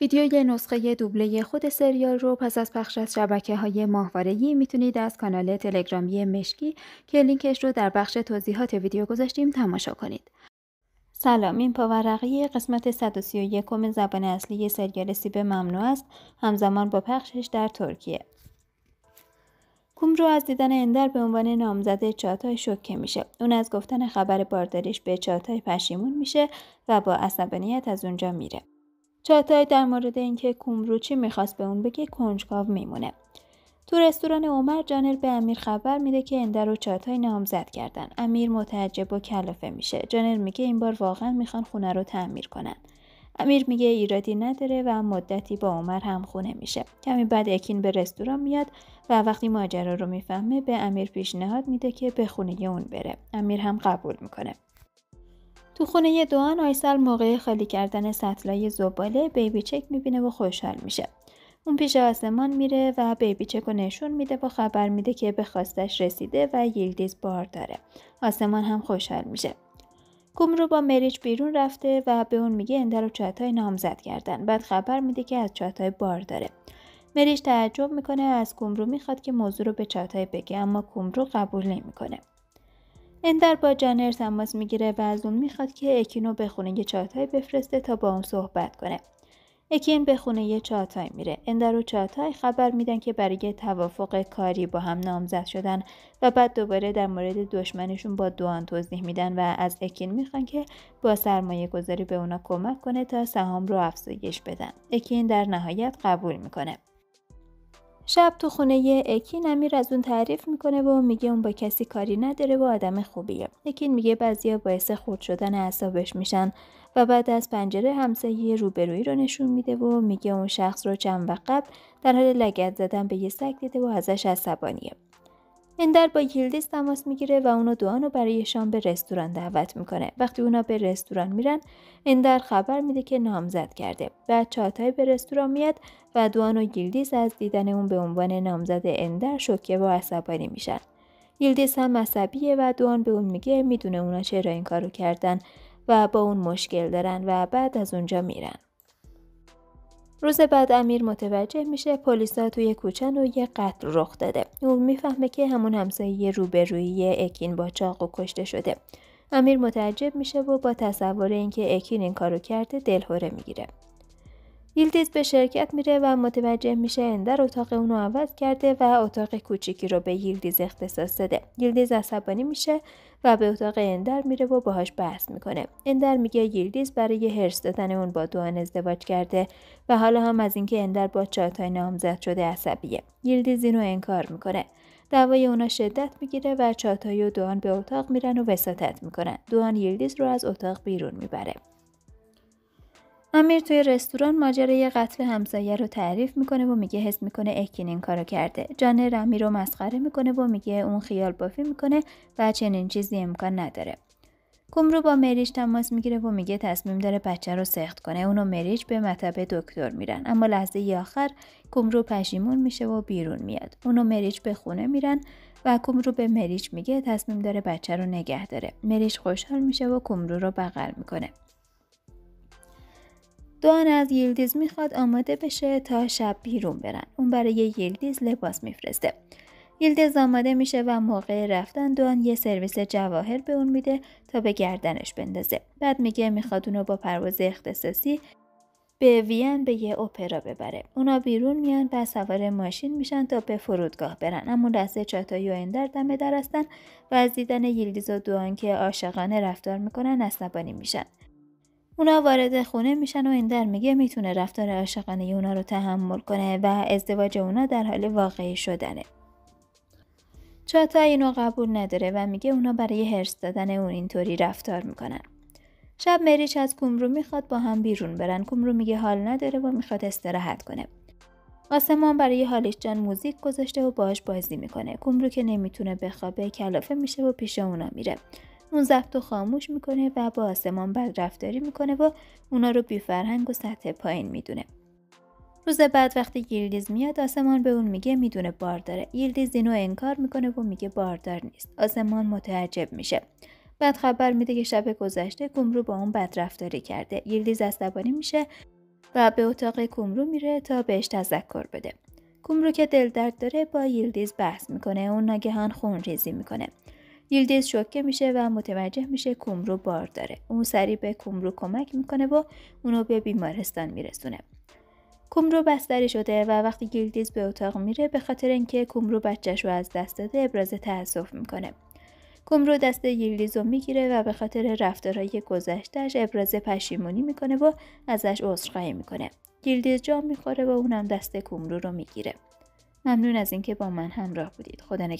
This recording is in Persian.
ویدیوی نسخه دوبله خود سریال رو پس از پخش از شبکه های ماهواره‌ای میتونید از کانال تلگرامی مشکی که لینکش رو در بخش توضیحات ویدیو گذاشتیم تماشا کنید. سلام این پاورقی قسمت 131 زبان اصلی سریال سیب ممنوع است همزمان با پخشش در ترکیه. کوم رو از دیدن اندر به عنوان نامزده چاتای شوکه میشه. اون از گفتن خبر بارداریش به چاتای پشیمون میشه و با عصبانیت از اونجا میره. چاتای در مورد اینکه کومرو چی میخواست به اون بگه کنجکاو میمونه تو رستوران عمر جانر به امیر خبر میده که اندر و چاتای نامزد کردن امیر متعجب و کلافه میشه جانر میگه این بار واقعا میخوان خونه رو تعمیر کنن امیر میگه ایرادی نداره و مدتی با عمر هم خونه میشه کمی بعد اکین به رستوران میاد و وقتی ماجرا رو میفهمه به امیر پیشنهاد میده که به خونه اون بره امیر هم قبول میکنه تو خونه دوان آیسل موقع خالی کردن سطلای زباله بیبی چک میبینه و خوشحال میشه اون پیش آسمان میره و بیبی چک نشون میده و خبر میده که به خواستش رسیده و یلدیز بار داره آسمان هم خوشحال میشه رو با مریچ بیرون رفته و به اون میگه اندر و چاتای نامزد کردن بعد خبر میده که از چاتای بار داره مریج تعجب میکنه از کومرو میخواد که موضوع رو به چاتای بگه اما کومرو قبول نمیکنه اندر با جنر تماس میگیره و از اون میخواد که اکینو به خونه چاتای بفرسته تا با اون صحبت کنه اکین به خونه چاتای میره اندر و چاتای خبر میدن که برای توافق کاری با هم نامزد شدن و بعد دوباره در مورد دشمنشون با دوان توضیح میدن و از اکین میخوان که با سرمایه گذاری به اونا کمک کنه تا سهام رو افزایش بدن اکین در نهایت قبول میکنه شب تو خونه اکی امیر از اون تعریف میکنه و میگه اون با کسی کاری نداره و آدم خوبیه اکین میگه بعضیا باعث خورد شدن اعصابش میشن و بعد از پنجره همسایه روبرویی رو نشون میده و میگه اون شخص رو چند وقت قبل در حال لگت زدن به یه سگ دیده و ازش عصبانیه اندر با یلدیز تماس میگیره و اونو دوان رو برای به رستوران دعوت میکنه وقتی اونا به رستوران میرن اندر خبر میده که نامزد کرده بعد چاتای به رستوران میاد و دوان و گیلدیز از دیدن اون به عنوان نامزد اندر شوکه و عصبانی میشن گیلدیز هم عصبیه و دوان به اون میگه میدونه اونا چرا این کارو کردن و با اون مشکل دارن و بعد از اونجا میرن روز بعد امیر متوجه میشه پلیسا توی کوچن و یه قتل رخ داده او میفهمه که همون همسایه روبرویی اکین با چاق و کشته شده امیر متعجب میشه و با تصور اینکه اکین این کارو کرده دلهوره میگیره یلدیز به شرکت میره و متوجه میشه اندر اتاق اونو عوض کرده و اتاق کوچیکی رو به ییلدیز اختصاص داده ییلدیز عصبانی میشه و به اتاق اندر میره و باهاش بحث میکنه اندر میگه یلدیز برای هرس دادن اون با دوان ازدواج کرده و حالا هم از اینکه اندر با چاتای نامزد شده عصبیه یلدیز اینو انکار میکنه دعوای اونا شدت میگیره و چاتای و دوان به اتاق میرن و وساطت میکنن دوان یلدیز رو از اتاق بیرون میبره امیر توی رستوران ماجرای قتل همسایه رو تعریف میکنه و میگه حس میکنه اکین این کارو کرده جان رمی رو مسخره میکنه و میگه اون خیال بافی میکنه و چنین چیزی امکان نداره کومرو با مریج تماس میگیره و میگه تصمیم داره بچه رو سخت کنه اونو مریج به مطب دکتر میرن اما لحظه آخر کومرو پشیمون میشه و بیرون میاد اونو مریج به خونه میرن و کومرو به مریج میگه تصمیم داره بچه رو نگه داره مریج خوشحال میشه و کومرو رو بغل میکنه دوان از یلدیز میخواد آماده بشه تا شب بیرون برن اون برای یلدیز لباس میفرسته یلدیز آماده میشه و موقع رفتن دوان یه سرویس جواهر به اون میده تا به گردنش بندازه بعد میگه میخواد اونو با پرواز اختصاصی به وین به یه اپرا ببره اونا بیرون میان و سوار ماشین میشن تا به فرودگاه برن اما دسته چاتای و اندر دم در هستن و از دیدن یلدیز و دوان که عاشقانه رفتار میکنن عصبانی میشن اونا وارد خونه میشن و این در میگه میتونه رفتار عاشقانه اونا رو تحمل کنه و ازدواج اونا در حال واقعی شدنه. چاتا اینو قبول نداره و میگه اونا برای هرس دادن اون اینطوری رفتار میکنن. شب مریچ از کومرو میخواد با هم بیرون برن. کومرو میگه حال نداره و میخواد استراحت کنه. آسمان برای حالش جان موزیک گذاشته و باهاش بازی میکنه. کومرو که نمیتونه بخوابه کلافه میشه و پیش اونا میره. اون ضبط و خاموش میکنه و با آسمان بدرفتاری میکنه و اونا رو بیفرهنگ و سطح پایین میدونه روز بعد وقتی یلدیز میاد آسمان به اون میگه میدونه بارداره. داره اینو انکار میکنه و میگه باردار نیست آسمان متعجب میشه بعد خبر میده که شب گذشته کومرو با اون بدرفتاری کرده گیلدیز عصبانی میشه و به اتاق کومرو میره تا بهش تذکر بده کومرو که دل درد داره با یلدیز بحث میکنه اون ناگهان خونریزی میکنه یلدیز شوکه میشه و متوجه میشه کومرو بار داره اون سری به کومرو کمک میکنه و اونو به بیمارستان میرسونه کومرو بستری شده و وقتی گیلدیز به اتاق میره به خاطر اینکه کومرو بچهش رو از دست داده ابراز تاسف میکنه کومرو دست گیلدیز رو میگیره و به خاطر رفتارهای گذشتهش ابراز پشیمونی میکنه و ازش عذرخواهی میکنه گیلدیز جا میخوره و اونم دست کومرو رو میگیره ممنون از اینکه با من همراه بودید خدا